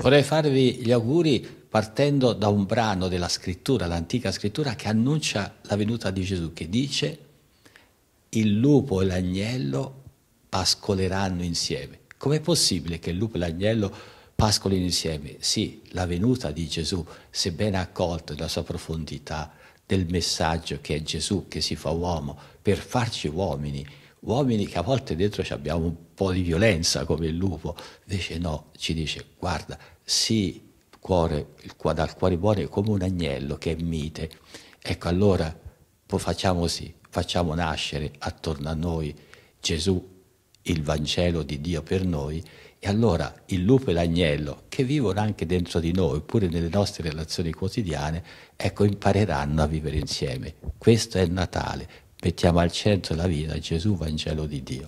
Vorrei farvi gli auguri partendo da un brano della scrittura, l'antica scrittura, che annuncia la venuta di Gesù, che dice il lupo e l'agnello pascoleranno insieme. Com'è possibile che il lupo e l'agnello pascolino insieme? Sì, la venuta di Gesù, sebbene accolta nella sua profondità del messaggio che è Gesù che si fa uomo per farci uomini, uomini che a volte dentro abbiamo un po' di violenza come il lupo, invece no, ci dice guarda, sì, cuore, il, dal cuore buono è come un agnello che è mite, ecco allora facciamo sì, facciamo nascere attorno a noi Gesù, il Vangelo di Dio per noi, e allora il lupo e l'agnello, che vivono anche dentro di noi, oppure nelle nostre relazioni quotidiane, ecco, impareranno a vivere insieme. Questo è Natale, mettiamo al centro la vita, Gesù Vangelo di Dio.